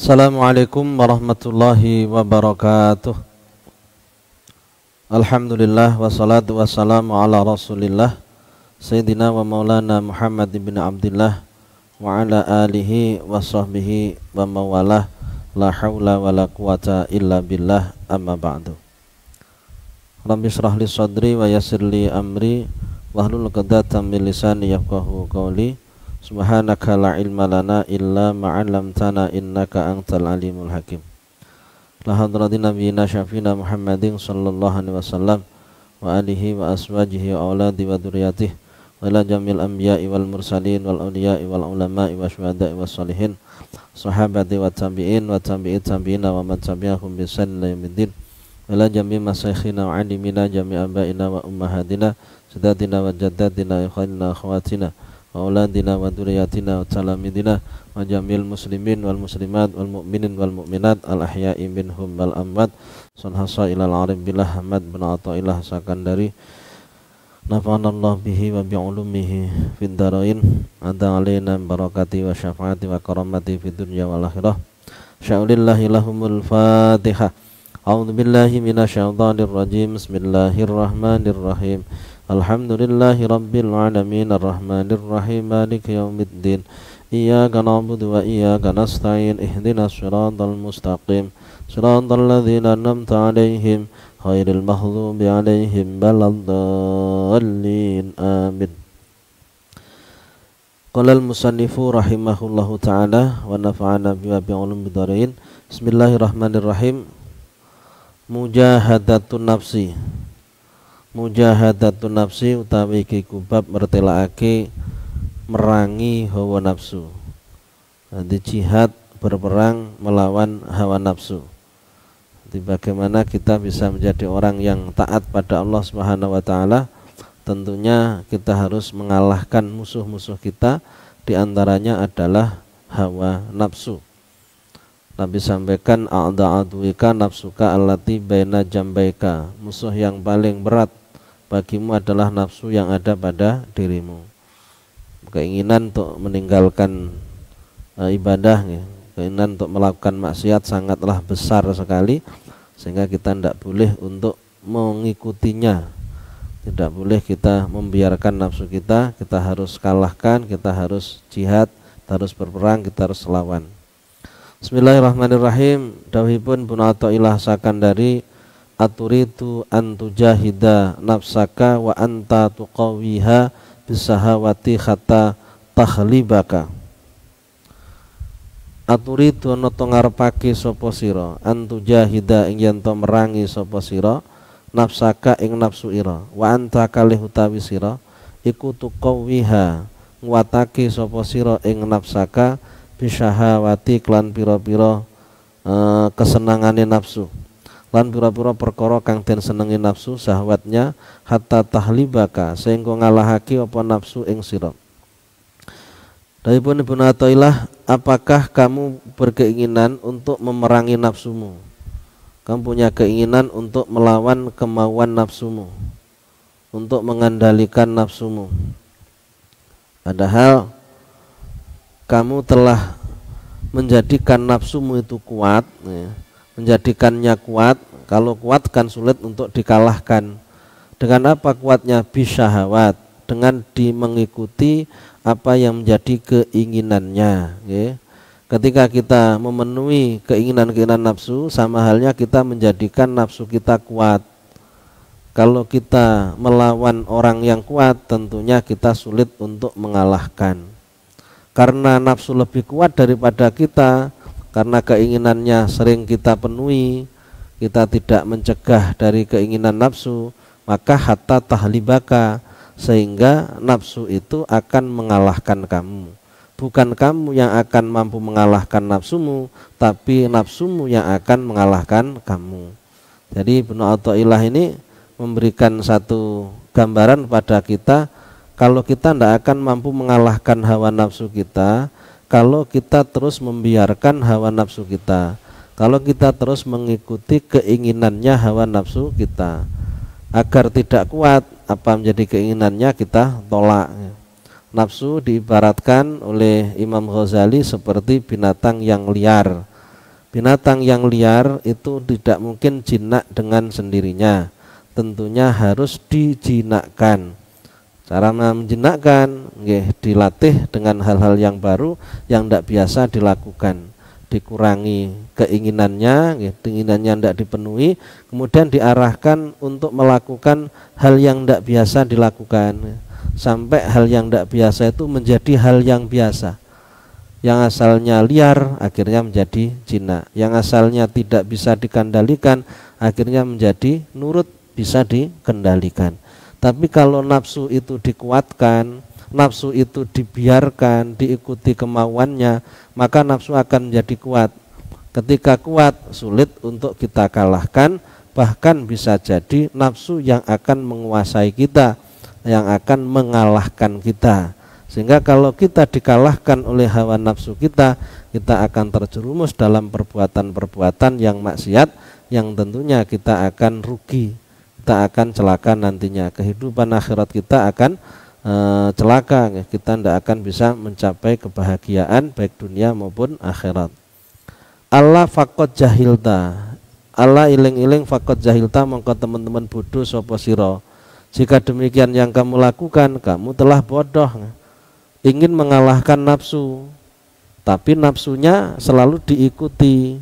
Assalamualaikum warahmatullahi wabarakatuh Alhamdulillah wassalatu wassalamu ala rasulillah Sayyidina wa maulana Muhammad ibn Abdullah Wa ala alihi wa sahbihi wa mawalah La hawla wa la quwata illa billah amma ba'du Rabbi syrah li sadri wa yasir li amri Wahlul qadatan min lisani yafqahu qawli Subhanaka la ilma lana illa ma'alamtana innaka antal alimul hakim La hadrati nabiyina syafina Muhammadin sallallahu alaihi wasallam Wa alihi wa aswajihi wa awladi wa duriyatih Wa ila jamil anbiya'i wal mursalin wal awliya'i wal ulama'i wa syuhada'i wa salihin Sahabati wa tabi'in wa tabi'i tabi'ina wa man tabi'ahum bisan la yamiddin Wa ila jami masayikhina wa alimina jami abaina wa ummahatina Sidatina wa jaddatina ikhwanina wa khawatina Allah di nama durai hatina utala midina majamil muslimin wal muslimat wal minin wal mu'minat alahia ibin humbal amat sunhasa ilal harim bilah amat banaato ilah sagandari nafanallah bihi babiang ulummihi vindaroin madang alaina barokativa syafaati vakaramati vidum jawa lahirah syaulilah ilah humul faatiha awum bilahim ina syauta diruajims bilahir rahman diru rahim. الحمد لله رب العالمين الرحمن الرحيم مالك يوم الدين إياك نعبد وإياك نستعين اهدنا الصراط المستقيم صراط الذين أنعمت عليهم غير المغضوب عليهم بل الضالين آمين قال المصنف رحمه الله تعالى ونفعنا بما بعلوم الدارين بسم الله الرحمن الرحيم مجاهدة النفس mujahadatun nafsi utawi iki kubab mertelake merangi hawa nafsu nanti jihad berperang melawan hawa nafsu nanti bagaimana kita bisa menjadi orang yang taat pada Allah Subhanahu wa taala tentunya kita harus mengalahkan musuh-musuh kita diantaranya adalah hawa nafsu Nabi sampaikan a'da adwika nafsuka allati baina jambaika musuh yang paling berat bagimu adalah nafsu yang ada pada dirimu keinginan untuk meninggalkan e, ibadah ya. keinginan untuk melakukan maksiat sangatlah besar sekali sehingga kita tidak boleh untuk mengikutinya tidak boleh kita membiarkan nafsu kita kita harus kalahkan kita harus jihad kita harus berperang kita harus lawan Bismillahirrahmanirrahim dawhibun bunata ilah sakan dari aturitu jahida nafsaka wa anta tuqawiha bisahawati khata tahlibaka aturitu ana to ngarepake sopo siro antujahida ing to merangi sopo siro nafsaka ing nafsu ira wa anta kalih utawi siro iku tuqawiha nguatake sopo siro ing nafsaka bisahawati klan piro-piro uh, eh, kesenangane nafsu lan pura-pura perkara kang den senengi nafsu sahwatnya hatta tahlibaka sehingga ngalahaki apa nafsu ing sira Daripun Ibnu Athaillah, apakah kamu berkeinginan untuk memerangi nafsumu? Kamu punya keinginan untuk melawan kemauan nafsumu, untuk mengandalkan nafsumu. Padahal kamu telah menjadikan nafsumu itu kuat, ya menjadikannya kuat kalau kuat kan sulit untuk dikalahkan dengan apa kuatnya bisa bisyahawat dengan di mengikuti apa yang menjadi keinginannya okay. ketika kita memenuhi keinginan-keinginan nafsu sama halnya kita menjadikan nafsu kita kuat kalau kita melawan orang yang kuat tentunya kita sulit untuk mengalahkan karena nafsu lebih kuat daripada kita karena keinginannya sering kita penuhi kita tidak mencegah dari keinginan nafsu maka hatta tahlibaka sehingga nafsu itu akan mengalahkan kamu bukan kamu yang akan mampu mengalahkan nafsumu tapi nafsumu yang akan mengalahkan kamu jadi Ibnu Athaillah ini memberikan satu gambaran pada kita kalau kita tidak akan mampu mengalahkan hawa nafsu kita kalau kita terus membiarkan hawa nafsu kita kalau kita terus mengikuti keinginannya hawa nafsu kita agar tidak kuat apa menjadi keinginannya kita tolak nafsu diibaratkan oleh Imam Ghazali seperti binatang yang liar binatang yang liar itu tidak mungkin jinak dengan sendirinya tentunya harus dijinakkan cara menjenakkan nggih dilatih dengan hal-hal yang baru yang tidak biasa dilakukan dikurangi keinginannya nggih keinginannya tidak dipenuhi kemudian diarahkan untuk melakukan hal yang tidak biasa dilakukan sampai hal yang tidak biasa itu menjadi hal yang biasa yang asalnya liar akhirnya menjadi jinak yang asalnya tidak bisa dikendalikan akhirnya menjadi nurut bisa dikendalikan tapi kalau nafsu itu dikuatkan, nafsu itu dibiarkan, diikuti kemauannya, maka nafsu akan menjadi kuat. Ketika kuat, sulit untuk kita kalahkan, bahkan bisa jadi nafsu yang akan menguasai kita, yang akan mengalahkan kita. Sehingga kalau kita dikalahkan oleh hawa nafsu kita, kita akan terjerumus dalam perbuatan-perbuatan yang maksiat yang tentunya kita akan rugi kita akan celaka nantinya kehidupan akhirat kita akan e, celaka ya. kita tidak akan bisa mencapai kebahagiaan baik dunia maupun akhirat Allah fakot jahilta Allah iling-iling fakot jahilta mongko teman-teman bodoh sopo siro jika demikian yang kamu lakukan kamu telah bodoh ya. ingin mengalahkan nafsu tapi nafsunya selalu diikuti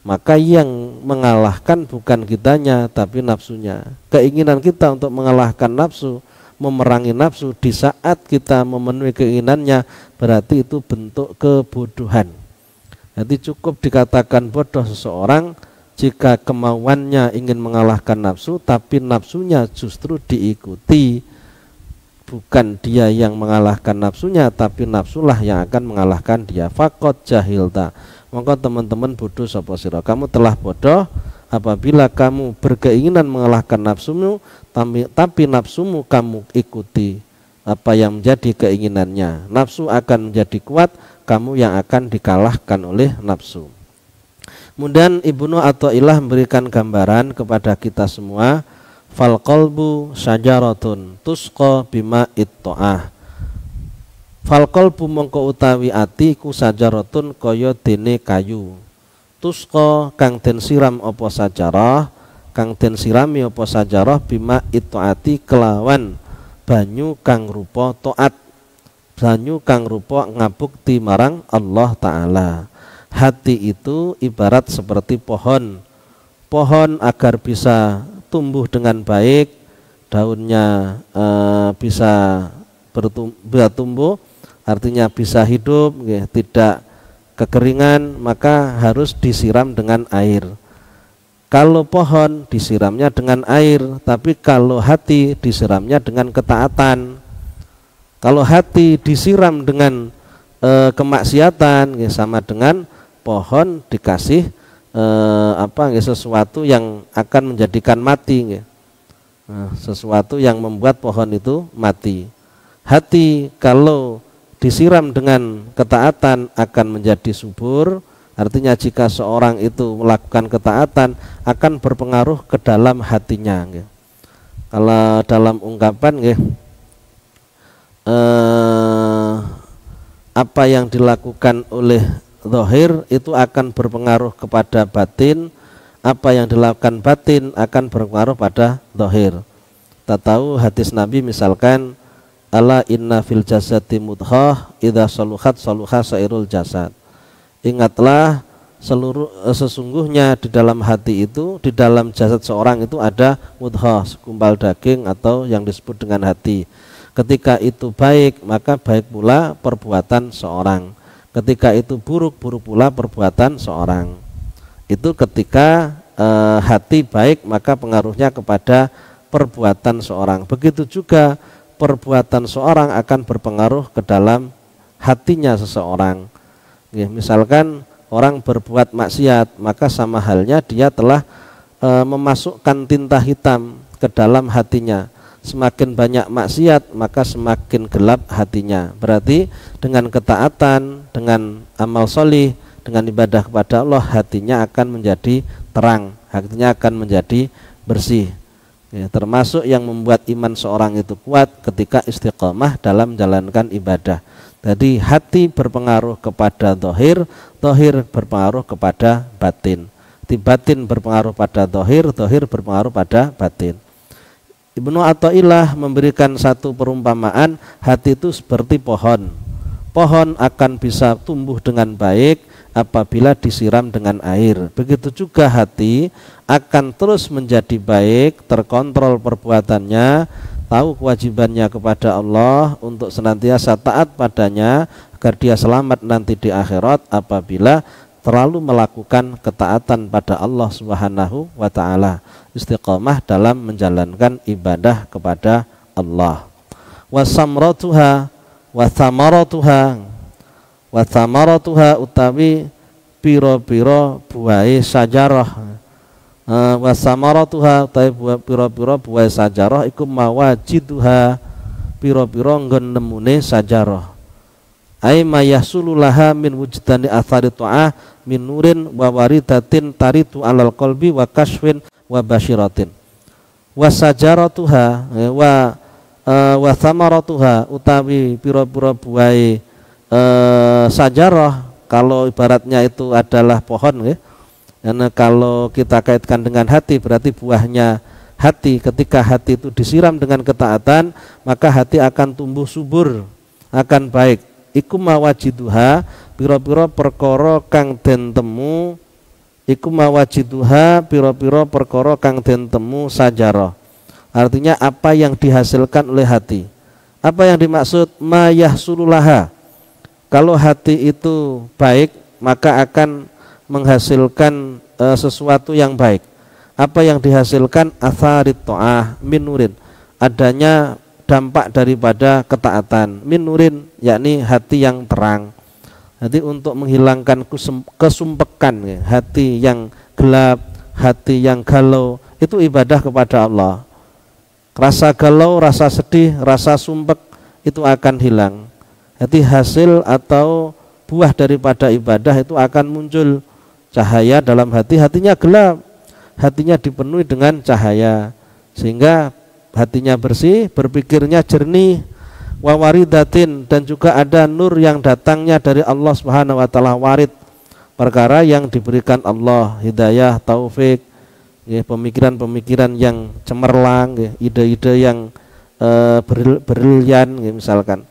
maka yang mengalahkan bukan kitanya tapi nafsunya. Keinginan kita untuk mengalahkan nafsu, memerangi nafsu di saat kita memenuhi keinginannya berarti itu bentuk kebodohan. Jadi cukup dikatakan bodoh seseorang jika kemauannya ingin mengalahkan nafsu tapi nafsunya justru diikuti bukan dia yang mengalahkan nafsunya tapi nafsulah yang akan mengalahkan dia fakot jahilta maka teman-teman bodoh sapa sira kamu telah bodoh apabila kamu berkeinginan mengalahkan nafsumu tapi, tapi nafsumu kamu ikuti apa yang menjadi keinginannya nafsu akan menjadi kuat kamu yang akan dikalahkan oleh nafsu kemudian Ibnu atau ilah memberikan gambaran kepada kita semua fal qalbu syajaratun tusqa bima itta'ah Falkol bumongko utawi ati ku sajarotun kaya dene kayu. Tusko kang den siram opo sajarah, kang den sirami opo sajarah bima itu ati kelawan banyu kang rupa toat Banyu kang rupa ngabukti marang Allah taala. Hati itu ibarat seperti pohon. Pohon agar bisa tumbuh dengan baik, daunnya e, bisa bertumbuh, bertumbuh artinya bisa hidup ya, tidak kekeringan maka harus disiram dengan air kalau pohon disiramnya dengan air tapi kalau hati disiramnya dengan ketaatan kalau hati disiram dengan e, kemaksiatan ya, sama dengan pohon dikasih e, apa ya, sesuatu yang akan menjadikan mati ya. nah, sesuatu yang membuat pohon itu mati hati kalau disiram dengan ketaatan akan menjadi subur artinya jika seorang itu melakukan ketaatan akan berpengaruh ke dalam hatinya gitu. kalau dalam ungkapan gitu, eh, apa yang dilakukan oleh zahir itu akan berpengaruh kepada batin apa yang dilakukan batin akan berpengaruh pada zahir kita tahu hadis Nabi misalkan Ala inna fil jasadi mudhah idha saluhat saluhat sairul jasad. Ingatlah seluruh eh, sesungguhnya di dalam hati itu di dalam jasad seorang itu ada mudhah sekumpal daging atau yang disebut dengan hati. Ketika itu baik maka baik pula perbuatan seorang. Ketika itu buruk buruk pula perbuatan seorang. Itu ketika e, hati baik maka pengaruhnya kepada perbuatan seorang. Begitu juga perbuatan seorang akan berpengaruh ke dalam hatinya seseorang. Ya, misalkan orang berbuat maksiat, maka sama halnya dia telah e, memasukkan tinta hitam ke dalam hatinya. Semakin banyak maksiat, maka semakin gelap hatinya. Berarti dengan ketaatan, dengan amal solih, dengan ibadah kepada Allah, hatinya akan menjadi terang, hatinya akan menjadi bersih. Ya, termasuk yang membuat iman seorang itu kuat ketika istiqomah dalam menjalankan ibadah. Jadi hati berpengaruh kepada tohir, tohir berpengaruh kepada batin. Di batin berpengaruh pada tohir, tohir berpengaruh pada batin. Ibnu Atta'illah memberikan satu perumpamaan, hati itu seperti pohon. Pohon akan bisa tumbuh dengan baik apabila disiram dengan air. Begitu juga hati akan terus menjadi baik, terkontrol perbuatannya, tahu kewajibannya kepada Allah untuk senantiasa taat padanya agar dia selamat nanti di akhirat apabila terlalu melakukan ketaatan pada Allah Subhanahu wa taala. Istiqomah dalam menjalankan ibadah kepada Allah. Wasamratuha wa wa thamaratuha utawi pira-pira buahe sajarah wa samaratuha utawi pira-pira buahe sajarah iku mawajiduha pira-pira nggon nemune sajarah ai laha min wujdani athari tu'ah min nurin wa waridatin taritu alal kolbi wa kaswin wa basyiratin wa sajaratuha eh, wa eh, wa thamaratuha utawi pira-pira buahe eh, sajarah kalau ibaratnya itu adalah pohon ya. Karena kalau kita kaitkan dengan hati berarti buahnya hati ketika hati itu disiram dengan ketaatan maka hati akan tumbuh subur akan baik iku mawajiduha piro-piro perkoro kang den temu iku mawajiduha piro-piro perkoro kang den temu sajaro artinya apa yang dihasilkan oleh hati apa yang dimaksud mayah sululaha kalau hati itu baik, maka akan menghasilkan e, sesuatu yang baik. Apa yang dihasilkan atharit toah minurin. Adanya dampak daripada ketaatan minurin yakni hati yang terang jadi untuk menghilangkan kesumpekan ya, hati yang gelap hati yang galau itu ibadah kepada Allah rasa galau rasa sedih rasa sumpek itu akan hilang jadi hasil atau buah daripada ibadah itu akan muncul cahaya dalam hati, hatinya gelap, hatinya dipenuhi dengan cahaya sehingga hatinya bersih, berpikirnya jernih, wawaridatin dan juga ada nur yang datangnya dari Allah Subhanahu wa taala warid perkara yang diberikan Allah hidayah, taufik, ya, pemikiran-pemikiran yang cemerlang, ya, ide-ide yang e, misalkan.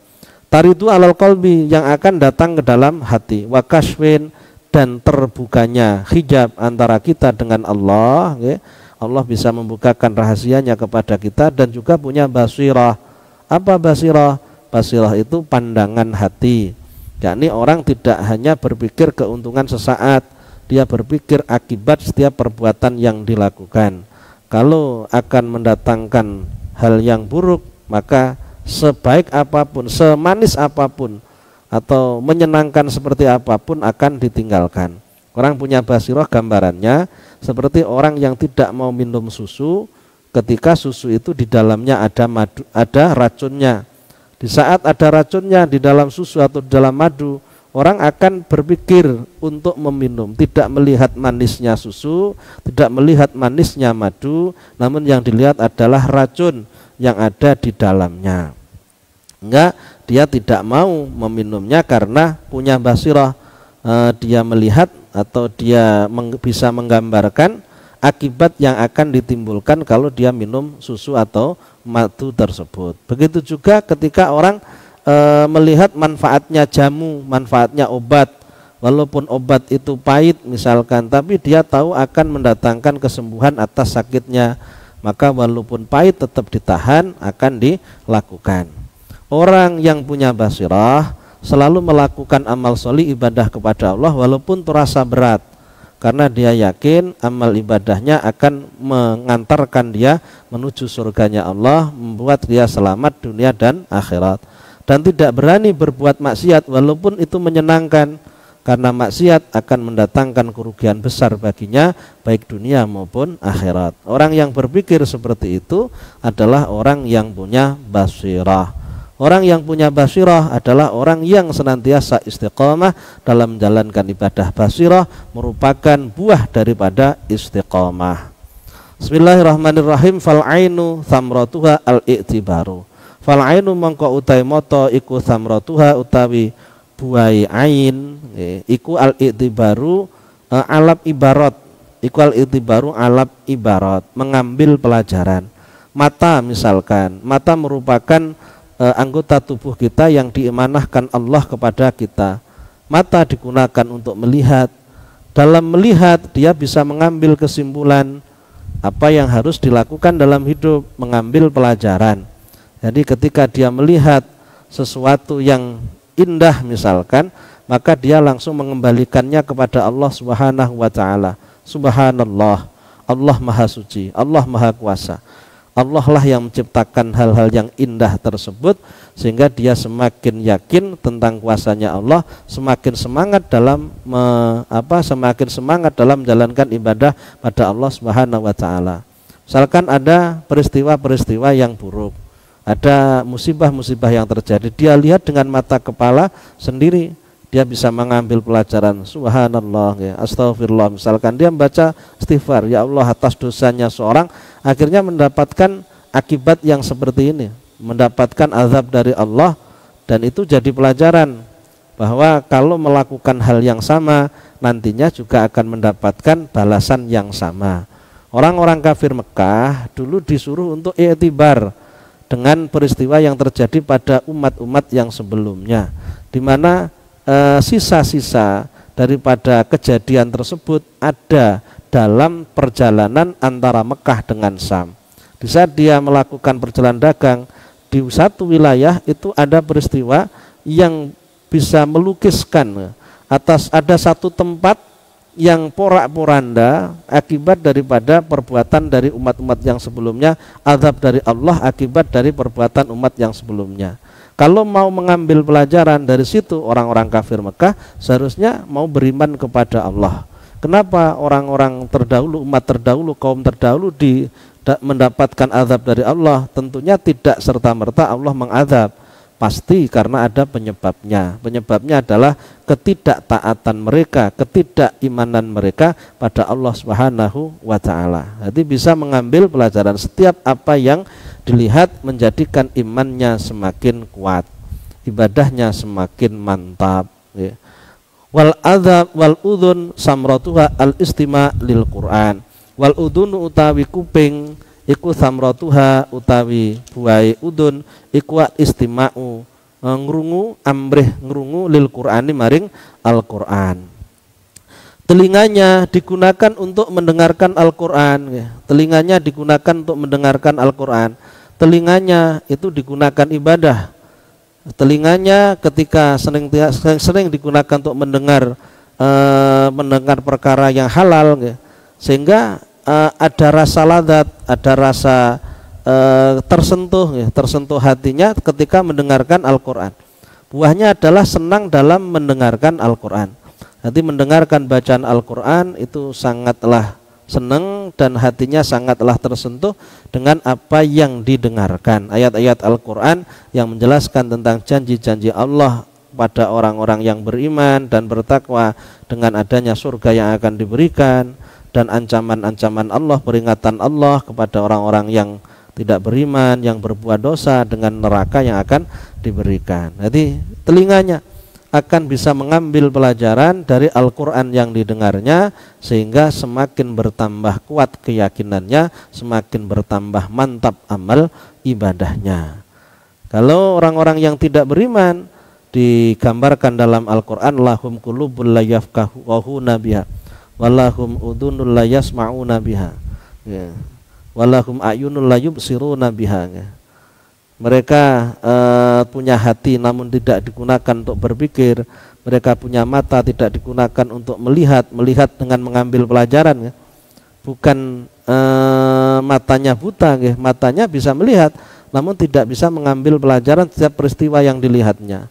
Taridu alal kolbi yang akan datang ke dalam hati. wakashwin dan terbukanya hijab antara kita dengan Allah. Okay. Allah bisa membukakan rahasianya kepada kita dan juga punya basirah. Apa basirah? Basirah itu pandangan hati. Yakni orang tidak hanya berpikir keuntungan sesaat, dia berpikir akibat setiap perbuatan yang dilakukan. Kalau akan mendatangkan hal yang buruk, maka sebaik apapun, semanis apapun atau menyenangkan seperti apapun akan ditinggalkan. Orang punya basiroh gambarannya seperti orang yang tidak mau minum susu ketika susu itu di dalamnya ada madu, ada racunnya. Di saat ada racunnya di dalam susu atau di dalam madu, orang akan berpikir untuk meminum, tidak melihat manisnya susu, tidak melihat manisnya madu, namun yang dilihat adalah racun yang ada di dalamnya enggak dia tidak mau meminumnya karena punya basirah e, dia melihat atau dia bisa menggambarkan akibat yang akan ditimbulkan kalau dia minum susu atau madu tersebut begitu juga ketika orang e, melihat manfaatnya jamu manfaatnya obat walaupun obat itu pahit misalkan tapi dia tahu akan mendatangkan kesembuhan atas sakitnya maka walaupun pahit tetap ditahan akan dilakukan orang yang punya basirah selalu melakukan amal soli ibadah kepada Allah walaupun terasa berat karena dia yakin amal ibadahnya akan mengantarkan dia menuju surganya Allah membuat dia selamat dunia dan akhirat dan tidak berani berbuat maksiat walaupun itu menyenangkan karena maksiat akan mendatangkan kerugian besar baginya baik dunia maupun akhirat orang yang berpikir seperti itu adalah orang yang punya basirah Orang yang punya basirah adalah orang yang senantiasa istiqomah dalam menjalankan ibadah basirah merupakan buah daripada istiqomah. Bismillahirrahmanirrahim fal ainu al itibaru Fal ainu mangko utai moto iku thamratuha utawi buai ain iku al itibaru e, alap ibarat iku al itibaru alap ibarat mengambil pelajaran. Mata misalkan, mata merupakan uh, anggota tubuh kita yang diimanahkan Allah kepada kita. Mata digunakan untuk melihat. Dalam melihat dia bisa mengambil kesimpulan apa yang harus dilakukan dalam hidup, mengambil pelajaran. Jadi ketika dia melihat sesuatu yang indah misalkan, maka dia langsung mengembalikannya kepada Allah Subhanahu wa taala. Subhanallah. Allah Maha Suci, Allah Maha Kuasa. Allah lah yang menciptakan hal-hal yang indah tersebut sehingga dia semakin yakin tentang kuasanya Allah, semakin semangat dalam me, apa semakin semangat dalam menjalankan ibadah pada Allah Subhanahu wa taala. Misalkan ada peristiwa-peristiwa yang buruk, ada musibah-musibah yang terjadi, dia lihat dengan mata kepala sendiri dia bisa mengambil pelajaran subhanallah ya astagfirullah misalkan dia membaca istighfar ya Allah atas dosanya seorang akhirnya mendapatkan akibat yang seperti ini mendapatkan azab dari Allah dan itu jadi pelajaran bahwa kalau melakukan hal yang sama nantinya juga akan mendapatkan balasan yang sama orang-orang kafir Mekah dulu disuruh untuk i'tibar dengan peristiwa yang terjadi pada umat-umat yang sebelumnya di mana Eh, sisa-sisa daripada kejadian tersebut ada dalam perjalanan antara Mekah dengan Sam. Di saat dia melakukan perjalanan dagang di satu wilayah itu ada peristiwa yang bisa melukiskan atas ada satu tempat yang porak-poranda akibat daripada perbuatan dari umat-umat yang sebelumnya, azab dari Allah akibat dari perbuatan umat yang sebelumnya. Kalau mau mengambil pelajaran dari situ orang-orang kafir Mekah seharusnya mau beriman kepada Allah. Kenapa orang-orang terdahulu, umat terdahulu, kaum terdahulu di mendapatkan azab dari Allah? Tentunya tidak serta-merta Allah mengazab, Pasti karena ada penyebabnya. Penyebabnya adalah ketidaktaatan mereka, ketidakimanan mereka pada Allah Subhanahu wa taala. Jadi bisa mengambil pelajaran setiap apa yang dilihat menjadikan imannya semakin kuat, ibadahnya semakin mantap, ya. Wal adza wal udhun samratuha al istima lil Quran. Wal udhunu utawi kuping iku samratuha utawi buai udun iku istima'u e, ngrungu amrih ngrungu lil Qur'ani maring Al-Qur'an. Telinganya digunakan untuk mendengarkan Al-Qur'an, telinganya digunakan untuk mendengarkan Al-Qur'an. Telinganya itu digunakan ibadah. Telinganya ketika sering sering digunakan untuk mendengar e, mendengar perkara yang halal sehingga uh, ada rasa ladat, ada rasa uh, tersentuh, ya, tersentuh hatinya ketika mendengarkan Al-Quran. Buahnya adalah senang dalam mendengarkan Al-Quran. Nanti mendengarkan bacaan Al-Quran itu sangatlah senang dan hatinya sangatlah tersentuh dengan apa yang didengarkan. Ayat-ayat Al-Quran yang menjelaskan tentang janji-janji Allah pada orang-orang yang beriman dan bertakwa dengan adanya surga yang akan diberikan, dan ancaman-ancaman Allah, peringatan Allah kepada orang-orang yang tidak beriman, yang berbuat dosa dengan neraka yang akan diberikan. Jadi telinganya akan bisa mengambil pelajaran dari Al-Quran yang didengarnya sehingga semakin bertambah kuat keyakinannya, semakin bertambah mantap amal ibadahnya. Kalau orang-orang yang tidak beriman digambarkan dalam Al-Quran lahum kulubul layafkahu nabiha walahum udunul la yasma'una biha ya. walahum ayunul la yubsiruna biha ya. mereka uh, punya hati namun tidak digunakan untuk berpikir mereka punya mata tidak digunakan untuk melihat melihat dengan mengambil pelajaran ya. bukan uh, matanya buta ya. matanya bisa melihat namun tidak bisa mengambil pelajaran setiap peristiwa yang dilihatnya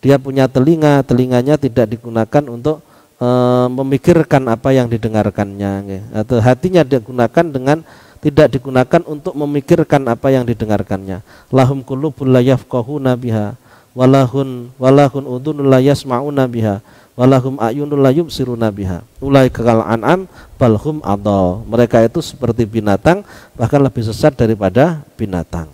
dia punya telinga telinganya tidak digunakan untuk Eh, memikirkan apa yang didengarkannya atau hatinya digunakan dengan tidak digunakan untuk memikirkan apa yang didengarkannya lahum qulubul la yafqahuna biha walahun walahun udunul la yasmauna biha walahum ayunul la yubsiruna biha ulai kekal an'am balhum adal mereka itu seperti binatang bahkan lebih sesat daripada binatang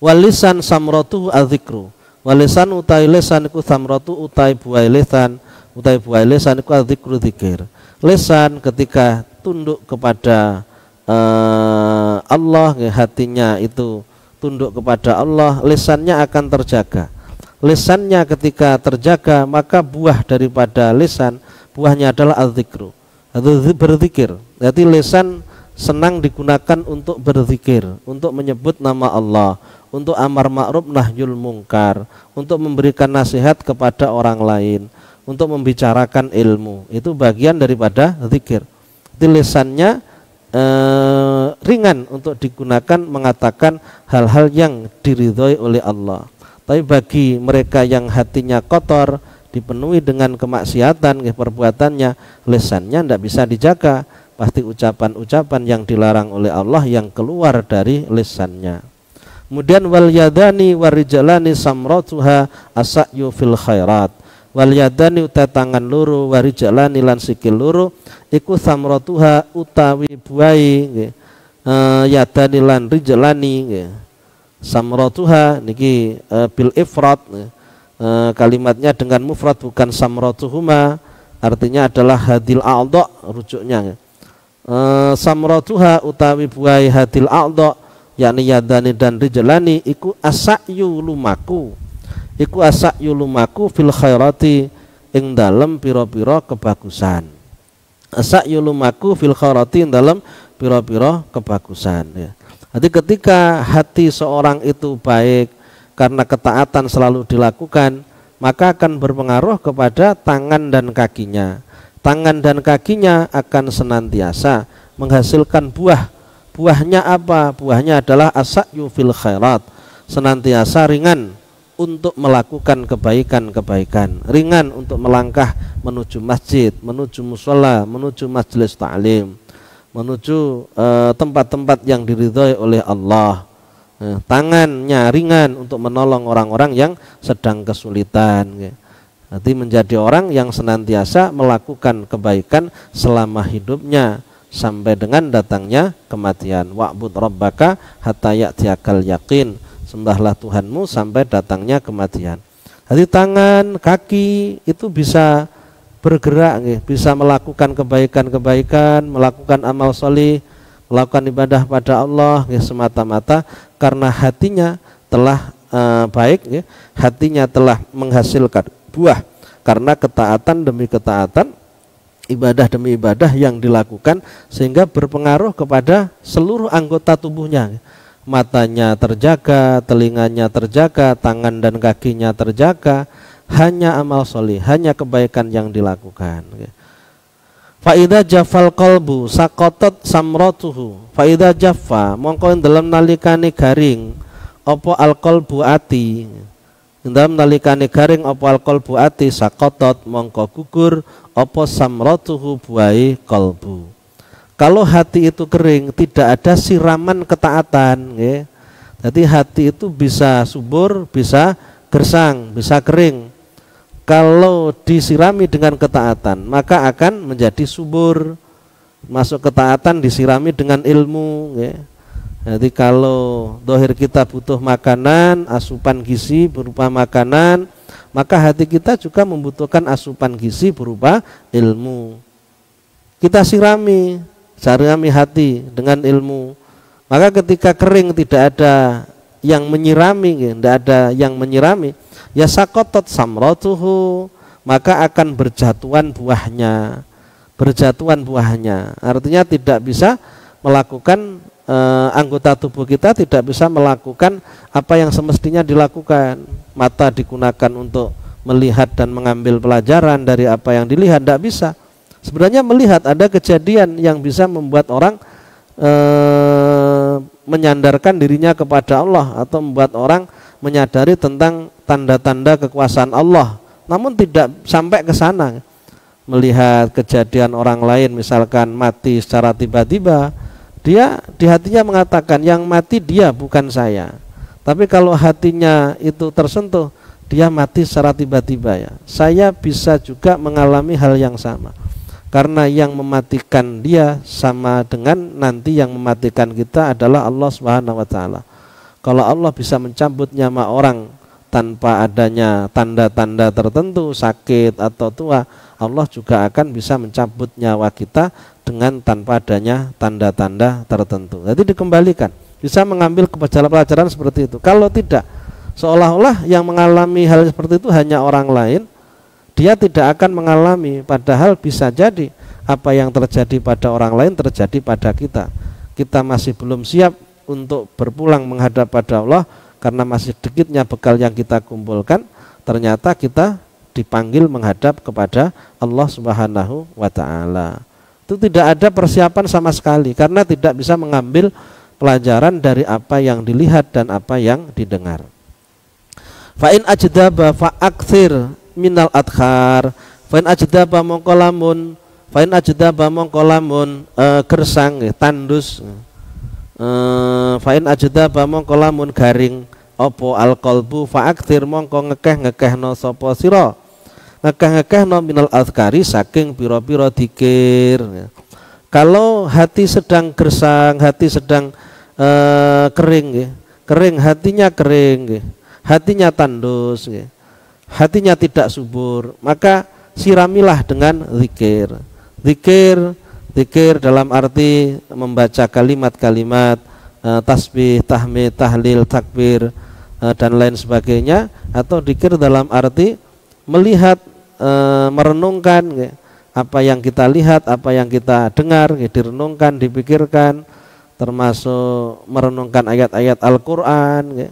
walisan samratu adzikru walisan utai lesanku samratu utai buai lesan utai buah lesan itu arti dzikir lesan ketika tunduk kepada uh, Allah hatinya itu tunduk kepada Allah lesannya akan terjaga lesannya ketika terjaga maka buah daripada lesan buahnya adalah al atau berzikir jadi lesan senang digunakan untuk berzikir untuk menyebut nama Allah untuk amar ma'ruf nahyul mungkar untuk memberikan nasihat kepada orang lain untuk membicarakan ilmu. Itu bagian daripada zikir. tulisannya eh, ringan untuk digunakan mengatakan hal-hal yang diridhoi oleh Allah. Tapi bagi mereka yang hatinya kotor, dipenuhi dengan kemaksiatan, perbuatannya, lisannya tidak bisa dijaga. Pasti ucapan-ucapan yang dilarang oleh Allah yang keluar dari lisannya. Kemudian wal yadani warijalani samratuha asa'yu fil khairat wal yadani uta tangan loro jalani lan sikil loro iku samratuha utawi buai nggih uh, yadani lan rijalani nggih samratuha niki uh, bil ifrat uh, kalimatnya dengan mufrad bukan samratuhuma artinya adalah hadil a'dha rujuknya uh, samratuha utawi buai hadil a'dha yakni yadani dan rijalani iku asa'yu lumaku iku asak yulumaku fil khairati ing dalem pira-pira kebagusan asak yulumaku fil khairati ing dalem pira-pira kebagusan ya. Jadi ketika hati seorang itu baik karena ketaatan selalu dilakukan, maka akan berpengaruh kepada tangan dan kakinya. Tangan dan kakinya akan senantiasa menghasilkan buah. Buahnya apa? Buahnya adalah asak yufil khairat, senantiasa ringan untuk melakukan kebaikan-kebaikan, ringan untuk melangkah menuju masjid, menuju musola, menuju majelis ta'lim, menuju eh, tempat-tempat uh, yang diridhoi oleh Allah. Nah, tangannya ringan untuk menolong orang-orang yang sedang kesulitan. Ya. Nanti menjadi orang yang senantiasa melakukan kebaikan selama hidupnya sampai dengan datangnya kematian. Wa'bud rabbaka hatta ya'tiakal yakin sembahlah Tuhanmu sampai datangnya kematian. hati tangan, kaki itu bisa bergerak, bisa melakukan kebaikan-kebaikan, melakukan amal solih, melakukan ibadah pada Allah semata-mata karena hatinya telah eh, baik, hatinya telah menghasilkan buah karena ketaatan demi ketaatan ibadah demi ibadah yang dilakukan sehingga berpengaruh kepada seluruh anggota tubuhnya matanya terjaga, telinganya terjaga, tangan dan kakinya terjaga, hanya amal solih, hanya kebaikan yang dilakukan. Faida jafal kolbu sakotot samrotuhu. Faida jafa mongko dalam nalikani garing opo alkol buati. Dalam nalikani garing opo kolbu ati sakotot mongko gugur opo samrotuhu buai kolbu. Kalau hati itu kering, tidak ada siraman ketaatan. Ya. Jadi hati itu bisa subur, bisa gersang, bisa kering. Kalau disirami dengan ketaatan, maka akan menjadi subur. Masuk ketaatan disirami dengan ilmu. Ya. Jadi kalau dohir kita butuh makanan, asupan gizi berupa makanan, maka hati kita juga membutuhkan asupan gizi berupa ilmu. Kita sirami Sarami hati dengan ilmu. Maka ketika kering tidak ada yang menyirami, tidak ada yang menyirami, ya sakotot samrotuhu, maka akan berjatuhan buahnya. Berjatuhan buahnya. Artinya tidak bisa melakukan e, anggota tubuh kita tidak bisa melakukan apa yang semestinya dilakukan. Mata digunakan untuk melihat dan mengambil pelajaran dari apa yang dilihat, tidak bisa Sebenarnya melihat ada kejadian yang bisa membuat orang e, menyandarkan dirinya kepada Allah atau membuat orang menyadari tentang tanda-tanda kekuasaan Allah. Namun tidak sampai ke sana. Melihat kejadian orang lain misalkan mati secara tiba-tiba, dia di hatinya mengatakan yang mati dia bukan saya. Tapi kalau hatinya itu tersentuh, dia mati secara tiba-tiba ya. Saya bisa juga mengalami hal yang sama karena yang mematikan dia sama dengan nanti yang mematikan kita adalah Allah Subhanahu wa taala. Kalau Allah bisa mencabut nyawa orang tanpa adanya tanda-tanda tertentu sakit atau tua, Allah juga akan bisa mencabut nyawa kita dengan tanpa adanya tanda-tanda tertentu. Jadi dikembalikan, bisa mengambil kebajalan pelajaran seperti itu. Kalau tidak, seolah-olah yang mengalami hal seperti itu hanya orang lain, dia tidak akan mengalami padahal bisa jadi apa yang terjadi pada orang lain terjadi pada kita kita masih belum siap untuk berpulang menghadap pada Allah karena masih sedikitnya bekal yang kita kumpulkan ternyata kita dipanggil menghadap kepada Allah Subhanahu wa taala. Itu tidak ada persiapan sama sekali karena tidak bisa mengambil pelajaran dari apa yang dilihat dan apa yang didengar. Fa'in ajdaba fa'akthir minal adhar fain ajdaba mongko lamun fain ajdaba mongko lamun e, gersang e, tandus uh, eh, fain ajdaba mongko lamun garing opo al fa faaktir mongko ngekeh no sapa sira ngekeh ngekeh no minal adkari saking piro pira dikir kalau hati sedang gersang hati sedang e, kering kering hatinya kering hatinya tandus gitu hatinya tidak subur, maka siramilah dengan zikir. Zikir, zikir dalam arti membaca kalimat-kalimat eh, tasbih, tahmid, tahlil, takbir eh, dan lain sebagainya atau zikir dalam arti melihat eh, merenungkan apa yang kita lihat, apa yang kita dengar, direnungkan, dipikirkan termasuk merenungkan ayat-ayat Al-Qur'an ya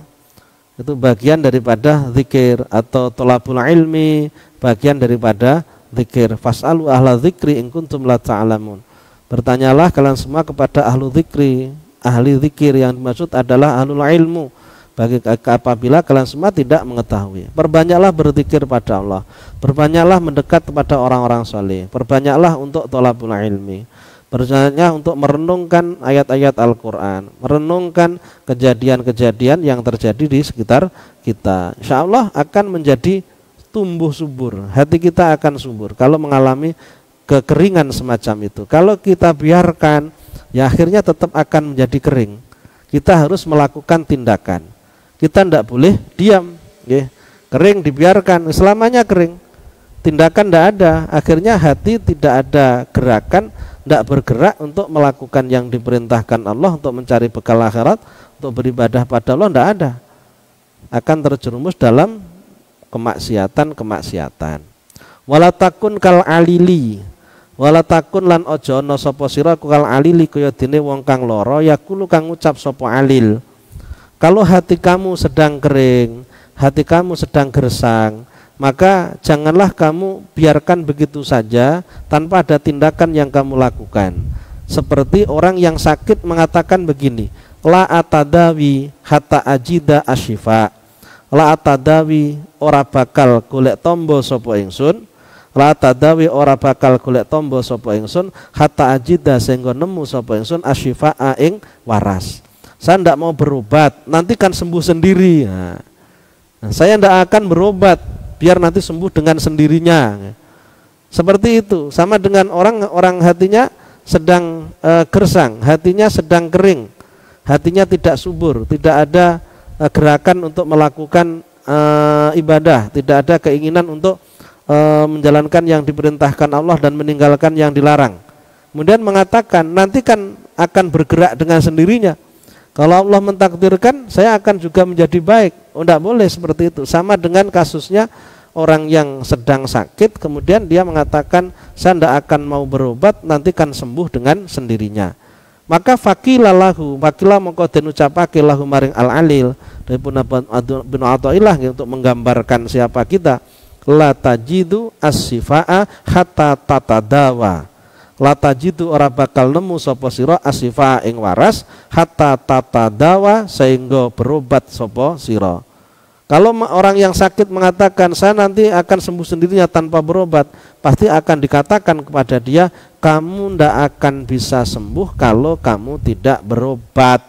itu bagian daripada zikir atau tolabul ilmi bagian daripada zikir fasalu ahla zikri in kuntum la ta'lamun bertanyalah kalian semua kepada ahlu zikri ahli zikir yang dimaksud adalah ahlul ilmu bagi apabila kalian semua tidak mengetahui perbanyaklah berzikir pada Allah perbanyaklah mendekat kepada orang-orang saleh, perbanyaklah untuk tolabul ilmi Berjalannya untuk merenungkan ayat-ayat Al-Quran, merenungkan kejadian-kejadian yang terjadi di sekitar kita. Insya Allah akan menjadi tumbuh subur, hati kita akan subur kalau mengalami kekeringan semacam itu. Kalau kita biarkan, ya akhirnya tetap akan menjadi kering. Kita harus melakukan tindakan. Kita tidak boleh diam, ya. kering dibiarkan, selamanya kering. Tindakan tidak ada, akhirnya hati tidak ada gerakan, tidak bergerak untuk melakukan yang diperintahkan Allah untuk mencari bekal akhirat untuk beribadah pada Allah tidak ada akan terjerumus dalam kemaksiatan kemaksiatan walatakun kal alili walatakun lan ojo no sopo sira kal alili kaya dene wong kang loro yakulu kang ucap sopo alil kalau hati kamu sedang kering hati kamu sedang gersang maka janganlah kamu biarkan begitu saja tanpa ada tindakan yang kamu lakukan. Seperti orang yang sakit mengatakan begini, la atadawi hatta ajida asyifa. La atadawi ora bakal golek tombo sapa ingsun. La atadawi ora bakal golek tombo sapa ingsun hatta ajida sehingga nemu sapa ingsun asyifa aing waras. Saya tidak mau berobat, nanti kan sembuh sendiri. Nah, saya tidak akan berobat, biar nanti sembuh dengan sendirinya. Seperti itu, sama dengan orang orang hatinya sedang e, gersang, hatinya sedang kering, hatinya tidak subur, tidak ada e, gerakan untuk melakukan e, ibadah, tidak ada keinginan untuk e, menjalankan yang diperintahkan Allah dan meninggalkan yang dilarang. Kemudian mengatakan nanti kan akan bergerak dengan sendirinya. Kalau Allah mentakdirkan, saya akan juga menjadi baik. Oh, tidak boleh seperti itu. Sama dengan kasusnya orang yang sedang sakit kemudian dia mengatakan saya tidak akan mau berobat nanti kan sembuh dengan sendirinya maka fakilalahu fakilah mengkau dan ucapake lahu maring al alil dari bin ilah untuk menggambarkan siapa kita la tajidu asifaa sifaa hatta tatadawa la tajidu ora bakal nemu sapa sira asifaa ing waras hatta tatadawa sehingga berobat sapa sira kalau orang yang sakit mengatakan saya nanti akan sembuh sendirinya tanpa berobat, pasti akan dikatakan kepada dia kamu tidak akan bisa sembuh kalau kamu tidak berobat.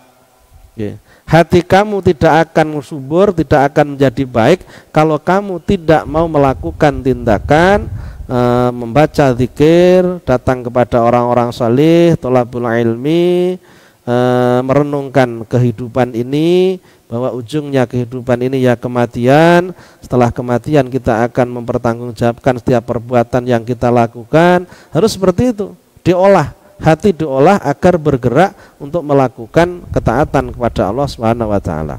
Hati kamu tidak akan subur, tidak akan menjadi baik kalau kamu tidak mau melakukan tindakan e, membaca zikir, datang kepada orang-orang salih, tolabul ilmi, e, merenungkan kehidupan ini bahwa ujungnya kehidupan ini ya kematian. Setelah kematian kita akan mempertanggungjawabkan setiap perbuatan yang kita lakukan. Harus seperti itu, diolah hati diolah agar bergerak untuk melakukan ketaatan kepada Allah Subhanahu wa taala.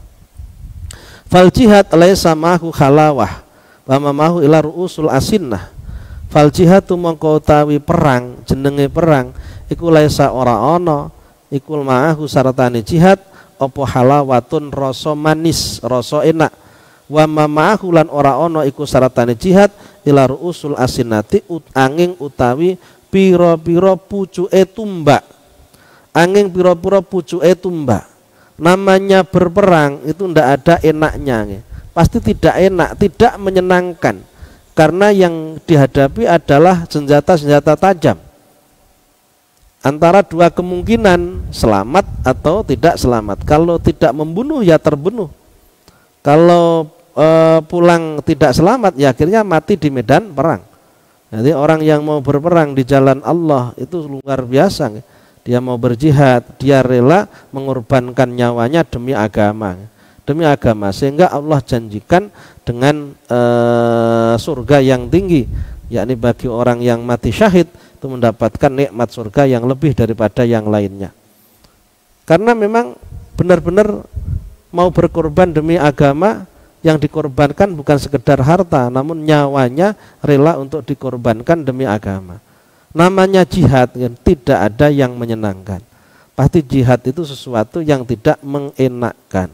Fal jihad laisa mahu khalawah wa mahu ila ru'usul asinnah. Fal jihad mongko utawi perang jenenge perang iku laisa ora ana ikul ma'ahu syaratani jihad opo halawatun rasa manis rasa enak wa ma'ahu lan ora ono iku syaratani jihad ila usul asinati ut angin utawi piro-piro pucu etumba angin piro-piro pucu tumba namanya berperang itu ndak ada enaknya pasti tidak enak tidak menyenangkan karena yang dihadapi adalah senjata-senjata tajam antara dua kemungkinan selamat atau tidak selamat kalau tidak membunuh ya terbunuh kalau e, pulang tidak selamat ya akhirnya mati di medan perang jadi orang yang mau berperang di jalan Allah itu luar biasa dia mau berjihad dia rela mengorbankan nyawanya demi agama demi agama sehingga Allah janjikan dengan e, surga yang tinggi yakni bagi orang yang mati syahid itu mendapatkan nikmat surga yang lebih daripada yang lainnya. Karena memang benar-benar mau berkorban demi agama yang dikorbankan bukan sekedar harta namun nyawanya rela untuk dikorbankan demi agama. Namanya jihad yang tidak ada yang menyenangkan. Pasti jihad itu sesuatu yang tidak mengenakkan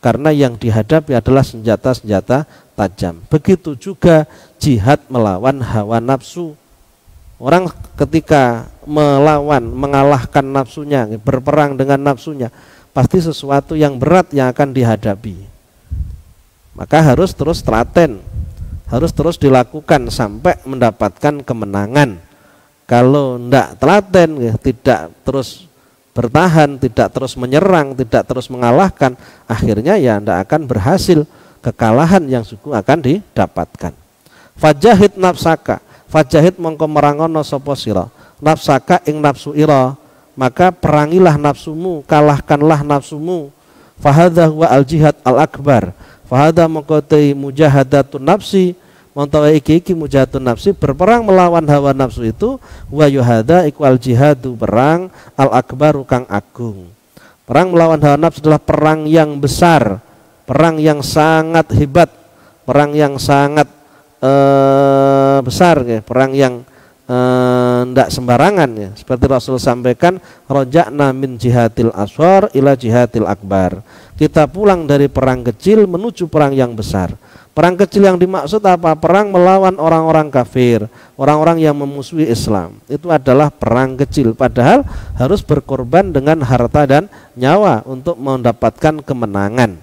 karena yang dihadapi adalah senjata-senjata tajam. Begitu juga jihad melawan hawa nafsu Orang ketika melawan, mengalahkan nafsunya, berperang dengan nafsunya, pasti sesuatu yang berat yang akan dihadapi. Maka harus terus telaten, harus terus dilakukan sampai mendapatkan kemenangan. Kalau tidak telaten, ya, tidak terus bertahan, tidak terus menyerang, tidak terus mengalahkan, akhirnya ya tidak akan berhasil. Kekalahan yang suku akan didapatkan. Fajahid nafsaka fajahid mongko merangono sopo siro. nafsaka ing nafsu ira maka perangilah nafsumu kalahkanlah nafsumu Fahadah wa al jihad al akbar Fahadah mongko mujahadatun nafsi montawa iki iki mujahatun nafsi berperang melawan hawa nafsu itu wa yuhada iku al jihadu perang al akbaru kang agung perang melawan hawa nafsu adalah perang yang besar perang yang sangat hebat perang yang sangat Eh, besar ya, perang yang tidak eh, sembarangan ya. Seperti Rasul sampaikan, rojakna min jihatil aswar ila jihatil akbar. Kita pulang dari perang kecil menuju perang yang besar. Perang kecil yang dimaksud apa? Perang melawan orang-orang kafir, orang-orang yang memusuhi Islam. Itu adalah perang kecil, padahal harus berkorban dengan harta dan nyawa untuk mendapatkan kemenangan.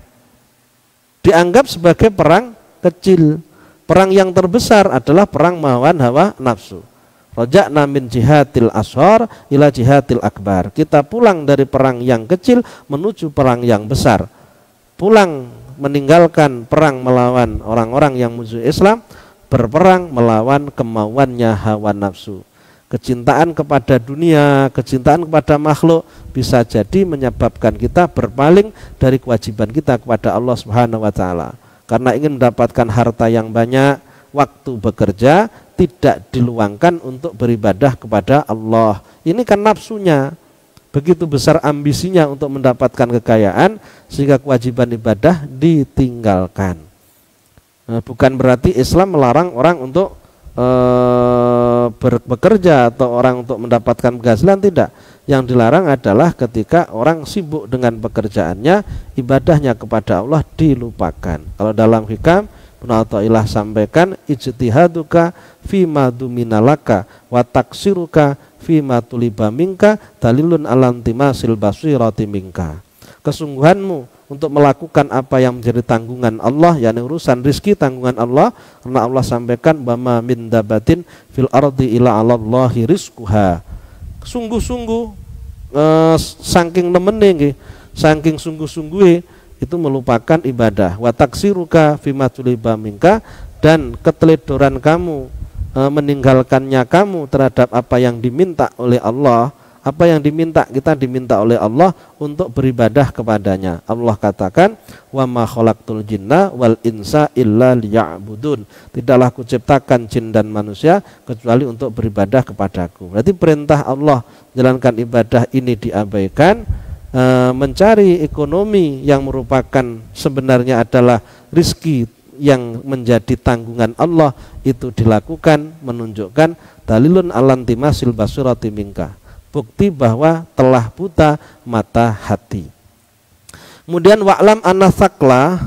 Dianggap sebagai perang kecil. Perang yang terbesar adalah perang melawan hawa nafsu. Rojak namin jihadil ashor ila jihadil akbar. Kita pulang dari perang yang kecil menuju perang yang besar. Pulang meninggalkan perang melawan orang-orang yang musuh Islam, berperang melawan kemauannya hawa nafsu. Kecintaan kepada dunia, kecintaan kepada makhluk bisa jadi menyebabkan kita berpaling dari kewajiban kita kepada Allah Subhanahu wa taala karena ingin mendapatkan harta yang banyak, waktu bekerja tidak diluangkan untuk beribadah kepada Allah. Ini kan nafsunya. Begitu besar ambisinya untuk mendapatkan kekayaan sehingga kewajiban ibadah ditinggalkan. Nah, bukan berarti Islam melarang orang untuk eh, bekerja atau orang untuk mendapatkan penghasilan tidak yang dilarang adalah ketika orang sibuk dengan pekerjaannya, ibadahnya kepada Allah dilupakan. Kalau dalam hikam, Ibnu sampaikan ijtihaduka fima duminalaka wa taksiruka fima tuliba minka dalilun alantima silbasirati minka. Kesungguhanmu untuk melakukan apa yang menjadi tanggungan Allah yakni urusan rizki tanggungan Allah karena Allah sampaikan bama min dabatin fil ardi ila alallahi rizquha sungguh-sungguh eh, saking nemene nggih, saking sungguh sungguh itu melupakan ibadah. Wa taksiruka fima dan keteledoran kamu e, meninggalkannya kamu terhadap apa yang diminta oleh Allah apa yang diminta kita diminta oleh Allah untuk beribadah kepadanya Allah katakan wa ma khalaqtul jinna wal insa illa liya'budun tidaklah kuciptakan jin dan manusia kecuali untuk beribadah kepadaku berarti perintah Allah jalankan ibadah ini diabaikan eh, mencari ekonomi yang merupakan sebenarnya adalah rizki yang menjadi tanggungan Allah itu dilakukan menunjukkan dalilun alantima silbasurati mingkah Bukti bahwa telah buta mata hati. Kemudian Waklam anasakla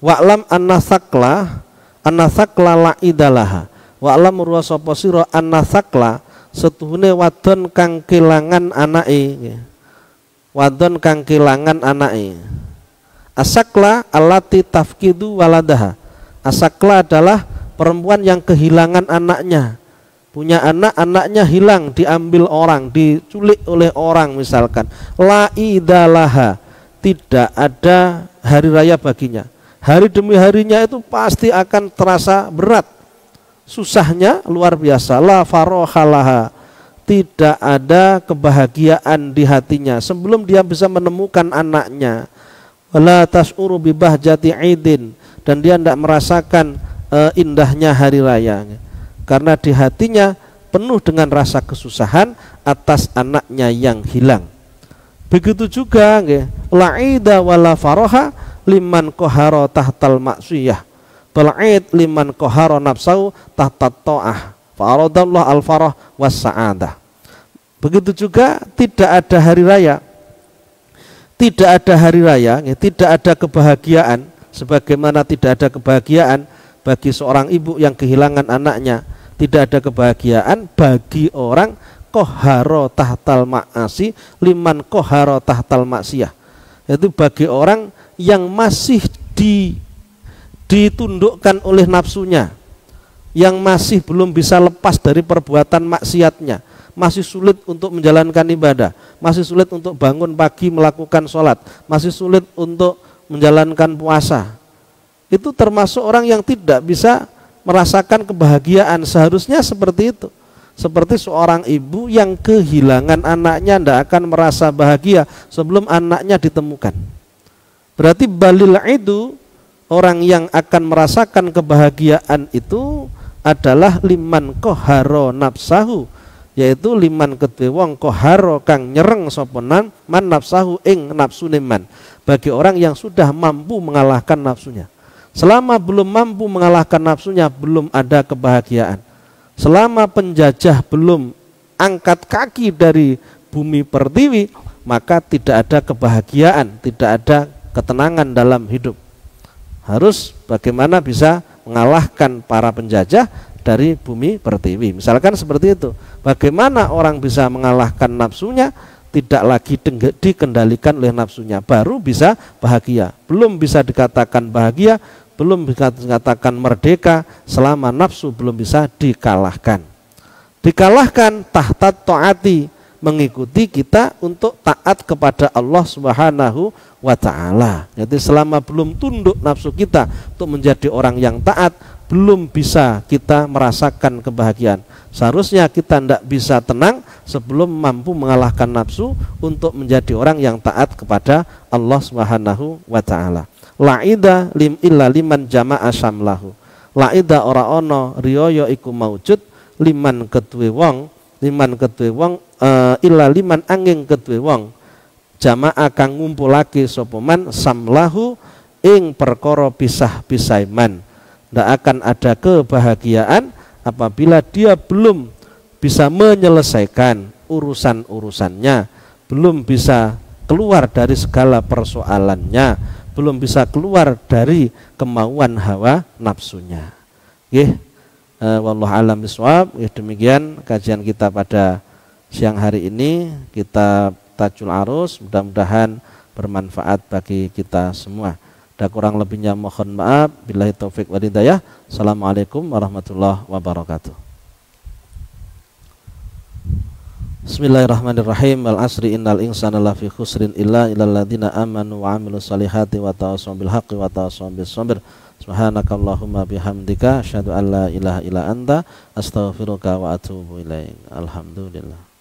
Waklam anasakla anasakla la'idalaha. Wa'lam Waklam sapa anasakla setuhune wadon kang kelangan anai, Wadon kang kelangan anai. Asakla alati tafkidu waladaha. Asakla adalah perempuan yang kehilangan anaknya punya anak anaknya hilang diambil orang diculik oleh orang misalkan la idalaha tidak ada hari raya baginya hari demi harinya itu pasti akan terasa berat susahnya luar biasa la farohalaha tidak ada kebahagiaan di hatinya sebelum dia bisa menemukan anaknya la tasuru bibahjati idin dan dia tidak merasakan eh, indahnya hari raya karena di hatinya penuh dengan rasa kesusahan atas anaknya yang hilang. Begitu juga la'ida wala faroha liman koharo tahtal maksiyah. Bal'id liman koharo nafsau tahtat toah Fa'aradallah al-farah was sa'adah. Begitu juga tidak ada hari raya. Tidak ada hari raya, tidak ada kebahagiaan sebagaimana tidak ada kebahagiaan bagi seorang ibu yang kehilangan anaknya tidak ada kebahagiaan bagi orang koharo tahtal ma'asi liman koharo tahtal maksiyah yaitu bagi orang yang masih di ditundukkan oleh nafsunya yang masih belum bisa lepas dari perbuatan maksiatnya masih sulit untuk menjalankan ibadah masih sulit untuk bangun pagi melakukan sholat masih sulit untuk menjalankan puasa itu termasuk orang yang tidak bisa merasakan kebahagiaan. Seharusnya seperti itu. Seperti seorang ibu yang kehilangan anaknya tidak akan merasa bahagia sebelum anaknya ditemukan. Berarti balil itu orang yang akan merasakan kebahagiaan itu adalah liman koharo nafsahu yaitu liman kedue wong koharo kang nyereng soponan man nafsahu ing nafsu neman bagi orang yang sudah mampu mengalahkan nafsunya Selama belum mampu mengalahkan nafsunya, belum ada kebahagiaan. Selama penjajah belum angkat kaki dari bumi pertiwi, maka tidak ada kebahagiaan, tidak ada ketenangan dalam hidup. Harus bagaimana bisa mengalahkan para penjajah dari bumi pertiwi. Misalkan seperti itu. Bagaimana orang bisa mengalahkan nafsunya, tidak lagi dikendalikan oleh nafsunya baru bisa bahagia belum bisa dikatakan bahagia belum bisa dikatakan merdeka selama nafsu belum bisa dikalahkan. Dikalahkan tahta taati mengikuti kita untuk taat kepada Allah Subhanahu wa taala. Jadi selama belum tunduk nafsu kita untuk menjadi orang yang taat, belum bisa kita merasakan kebahagiaan. Seharusnya kita tidak bisa tenang sebelum mampu mengalahkan nafsu untuk menjadi orang yang taat kepada Allah Subhanahu wa taala laida lim illa liman jama'a samlahu laida ora ono riyoyo iku maujud liman ketuwe wong liman ketuwe wong uh, illa liman angin ketuwe wong jama'a kang ngumpulake sapa man samlahu ing perkara pisah pisaiman ndak akan ada kebahagiaan apabila dia belum bisa menyelesaikan urusan-urusannya belum bisa keluar dari segala persoalannya belum bisa keluar dari kemauan hawa nafsunya. Nggih. Uh, Wallahu alam biswab. demikian kajian kita pada siang hari ini kita tajul arus mudah-mudahan bermanfaat bagi kita semua. Dan kurang lebihnya mohon maaf. Bila taufik hidayah. Assalamualaikum warahmatullahi wabarakatuh. Bismillahirrahmanirrahim. Al asri innal insana lafi khusrin illa illalladzina amanu wa amilu salihati wa tawassaw bil haqqi wa tawassaw bis sabr. Subhanakallahumma bihamdika asyhadu an la ilaha illa anta astaghfiruka wa atubu ilaik. Alhamdulillah.